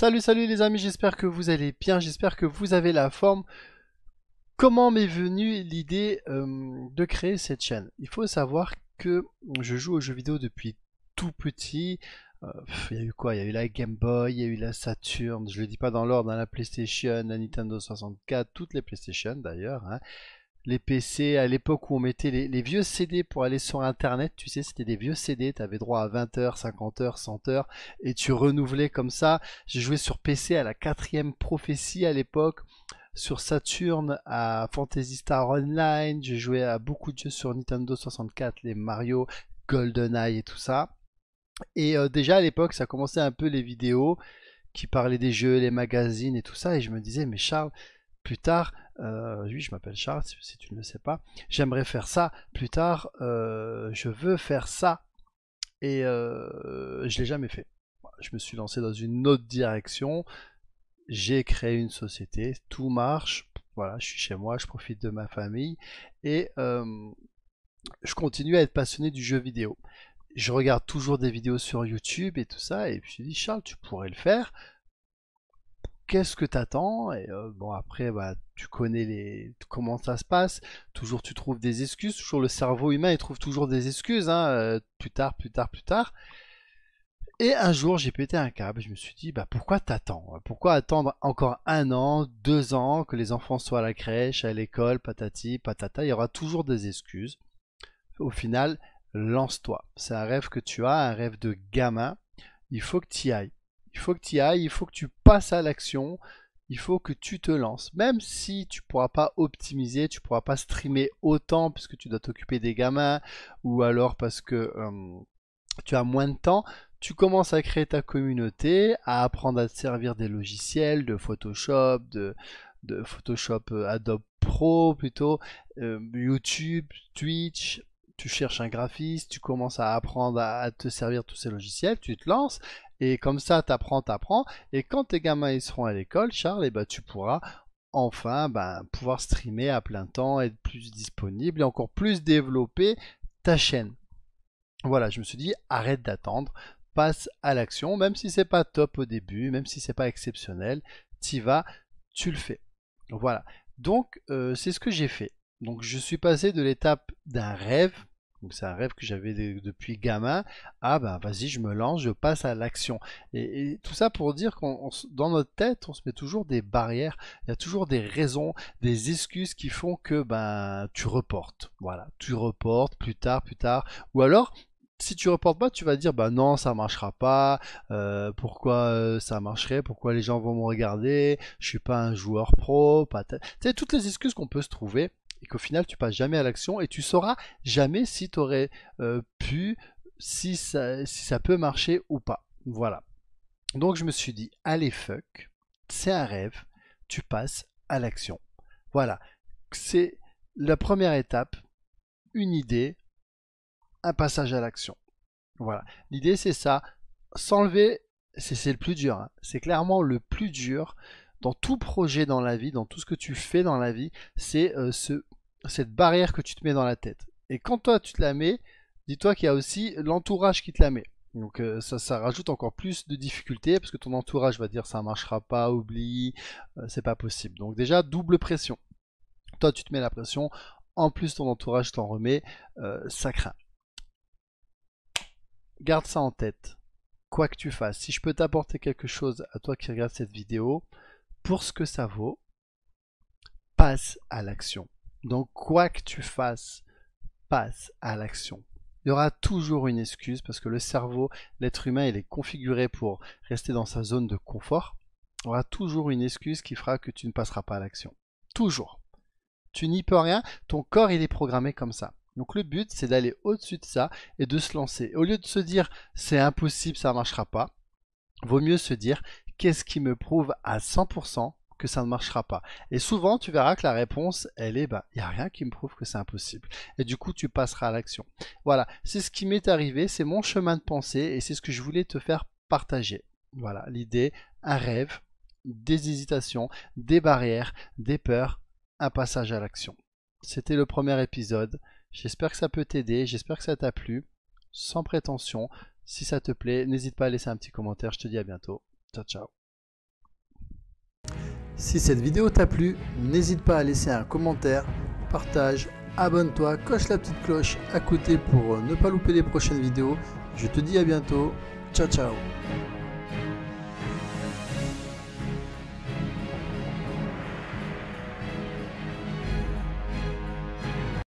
Salut salut les amis, j'espère que vous allez bien, j'espère que vous avez la forme. Comment m'est venue l'idée euh, de créer cette chaîne Il faut savoir que je joue aux jeux vidéo depuis tout petit. Euh, il y a eu quoi Il y a eu la Game Boy, il y a eu la Saturn, je le dis pas dans l'ordre, hein, la PlayStation, la Nintendo 64, toutes les PlayStation d'ailleurs. Hein les PC à l'époque où on mettait les, vieux CD pour aller sur internet, tu sais, c'était des vieux CD, tu avais droit à 20h, 50h, 100h et tu renouvelais comme ça. J'ai joué sur PC à la quatrième prophétie à l'époque, sur Saturn à Fantasy Star Online, j'ai joué à beaucoup de jeux sur Nintendo 64, les Mario, GoldenEye et tout ça. Et euh, déjà à l'époque, ça commençait un peu les vidéos qui parlaient des jeux, les magazines et tout ça et je me disais mais Charles, plus tard, euh, oui, je m'appelle Charles, si, tu ne le sais pas, j'aimerais faire ça plus tard, euh, je veux faire ça, et je euh, je l'ai jamais fait. Je me suis lancé dans une autre direction, j'ai créé une société, tout marche, voilà, je suis chez moi, je profite de ma famille, et je continue à être passionné du jeu vidéo. Je regarde toujours des vidéos sur YouTube et tout ça, et puis je dit « Charles, tu pourrais le faire qu'est-ce que t'attends Et euh, bon, après, bah, tu connais les comment ça se passe. Toujours, tu trouves des excuses. Toujours, le cerveau humain, il trouve toujours des excuses. Hein, euh, plus tard, plus tard, plus tard. Et un jour, j'ai pété un câble. Je me suis dit, bah, pourquoi t'attends Pourquoi attendre encore un an, deux ans que les enfants soient à la crèche, à l'école, patati, patata Il y aura toujours des excuses. Au final, lance-toi. C'est un rêve que tu as, un rêve de gamin. Il faut que tu y ailles. Il faut que tu y ailles, il faut que tu passes à l'action, il faut que tu te lances. Même si tu pourras pas optimiser, tu pourras pas streamer autant puisque tu dois t'occuper des gamins ou alors parce que euh, tu as moins de temps, tu commences à créer ta communauté, à apprendre à te servir des logiciels, de Photoshop, de, Photoshop euh, Adobe Pro plutôt, euh, YouTube, Twitch, tu cherches un graphiste, tu commences à apprendre à, te servir tous ces logiciels, tu te lances, et comme ça, t'apprends, t'apprends. Et quand tes gamins seront à l'école, Charles, et eh bah ben, tu pourras enfin ben, pouvoir streamer à plein temps, être plus disponible et encore plus développer ta chaîne. Voilà, je me suis dit, arrête d'attendre, passe à l'action, même si c'est pas top au début, même si c'est pas exceptionnel, t'y vas, tu le fais. Voilà. Donc, euh, c'est ce que j'ai fait. Donc, je suis passé de l'étape d'un rêve donc c'est un rêve que j'avais depuis gamin. Ah ben vas-y, je me lance, je passe à l'action. Et, tout ça pour dire qu'on dans notre tête, on se met toujours des barrières. Il y a toujours des raisons, des excuses qui font que ben tu reportes. Voilà, tu reportes plus tard, plus tard. Ou alors si tu reportes pas, tu vas dire bah non, ça marchera pas. Euh, pourquoi euh, ça marcherait Pourquoi les gens vont me regarder Je suis pas un joueur pro. tu sais toutes les excuses qu'on peut se trouver et qu'au final tu passes jamais à l'action et tu sauras jamais si tu aurais euh, pu, si ça, peut marcher ou pas. Voilà. Donc je me suis dit, allez fuck, c'est un rêve, tu passes à l'action. Voilà, c'est la première étape, une idée, un passage à l'action. Voilà, l'idée c'est ça, s'enlever, c'est le plus dur, hein. c'est clairement le plus dur dans tout projet dans la vie, dans tout ce que tu fais dans la vie, c'est euh, cette barrière que tu te mets dans la tête. Et quand toi tu te la mets, dis-toi qu'il y a aussi l'entourage qui te la met. Donc euh, ça, rajoute encore plus de difficultés parce que ton entourage va dire ça ne marchera pas, oublie, euh, c'est pas possible. Donc déjà double pression. Toi tu te mets la pression, en plus ton entourage t'en remet, ça craint. Garde ça en tête quoi que tu fasses, si je peux t'apporter quelque chose à toi qui regarde cette vidéo, pour ce que ça vaut, passe à l'action. Donc quoi que tu fasses, passe à l'action. Il y aura toujours une excuse parce que le cerveau, l'être humain, il est configuré pour rester dans sa zone de confort. Il y aura toujours une excuse qui fera que tu ne passeras pas à l'action. Toujours. Tu n'y peux rien, ton corps il est programmé comme ça. Donc le but c'est d'aller au-dessus de ça et de se lancer. Au lieu de se dire c'est impossible, ça ne marchera pas, vaut mieux se dire qu'est-ce qui me prouve à 100% que ça ne marchera pas Et souvent, tu verras que la réponse, elle est, il bah, n'y a rien qui me prouve que c'est impossible. Et du coup, tu passeras à l'action. Voilà, c'est ce qui m'est arrivé, c'est mon chemin de pensée et c'est ce que je voulais te faire partager. Voilà, l'idée, un rêve, des hésitations, des barrières, des peurs, un passage à l'action. C'était le premier épisode. J'espère que ça peut t'aider, j'espère que ça t'a plu. Sans prétention, si ça te plaît, n'hésite pas à laisser un petit commentaire. Je te dis à bientôt. Ciao, ciao. Si cette vidéo t'a plu, n'hésite pas à laisser un commentaire, partage, abonne-toi, coche la petite cloche à côté pour ne pas louper les prochaines vidéos. Je te dis à bientôt. Ciao, ciao.